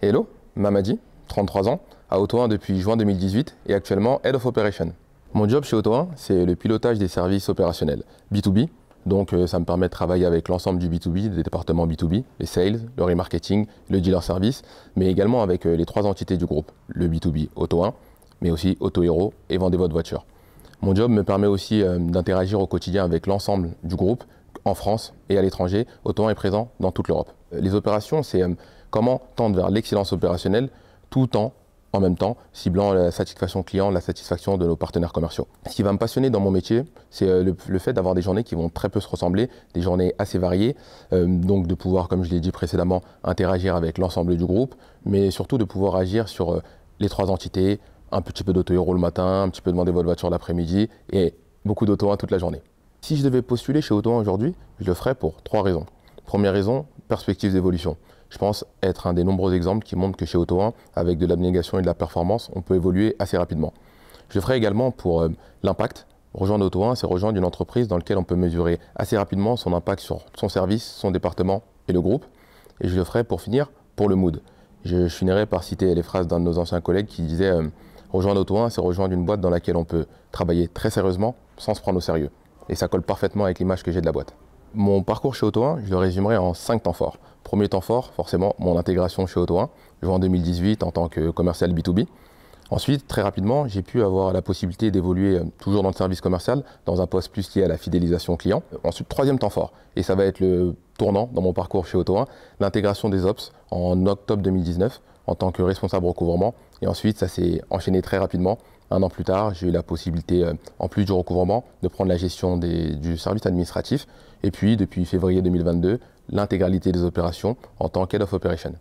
Hello, Mamadi, 33 ans, à Auto 1 depuis juin 2018 et actuellement Head of Operation. Mon job chez Auto 1, c'est le pilotage des services opérationnels B2B, donc euh, ça me permet de travailler avec l'ensemble du B2B, des départements B2B, les sales, le remarketing, le dealer service, mais également avec euh, les trois entités du groupe, le B2B Auto 1, mais aussi AutoHero et Vendez votre voiture. Mon job me permet aussi euh, d'interagir au quotidien avec l'ensemble du groupe en France et à l'étranger. Auto 1 est présent dans toute l'Europe. Les opérations, c'est Comment tendre vers l'excellence opérationnelle tout en en même temps ciblant la satisfaction client, la satisfaction de nos partenaires commerciaux. Ce qui va me passionner dans mon métier, c'est euh, le, fait d'avoir des journées qui vont très peu se ressembler, des journées assez variées, euh, donc de pouvoir, comme je l'ai dit précédemment, interagir avec l'ensemble du groupe, mais surtout de pouvoir agir sur euh, les trois entités, un petit peu dauto euro le matin, un petit peu de demander votre voiture l'après-midi et beaucoup dauto toute la journée. Si je devais postuler chez auto aujourd'hui, je le ferais pour trois raisons. Première raison, perspectives d'évolution. Je pense être un des nombreux exemples qui montrent que chez Auto1, avec de l'abnégation et de la performance, on peut évoluer assez rapidement. Je le ferai également pour euh, l'impact. Rejoindre Auto1, c'est rejoindre une entreprise dans laquelle on peut mesurer assez rapidement son impact sur son service, son département et le groupe. Et je le ferai pour finir pour le mood. Je, finirai par citer les phrases d'un de nos anciens collègues qui disait euh, Rejoindre Auto1, c'est rejoindre une boîte dans laquelle on peut travailler très sérieusement sans se prendre au sérieux. Et ça colle parfaitement avec l'image que j'ai de la boîte. Mon parcours chez Auto 1, je le résumerai en cinq temps forts. Premier temps fort, forcément, mon intégration chez Auto 1. Je en 2018 en tant que commercial B2B. Ensuite, très rapidement, j'ai pu avoir la possibilité d'évoluer euh, toujours dans le service commercial, dans un poste plus lié à la fidélisation client. Ensuite, troisième temps fort, et ça va être le tournant dans mon parcours chez Auto 1, l'intégration des ops en octobre 2019 en tant que responsable recouvrement. Et ensuite, ça s'est enchaîné très rapidement un an plus tard, j'ai eu la possibilité, euh, en plus du recouvrement, de prendre la gestion du service administratif. Et puis, depuis février 2022, l'intégralité des opérations en tant qu'head of operation.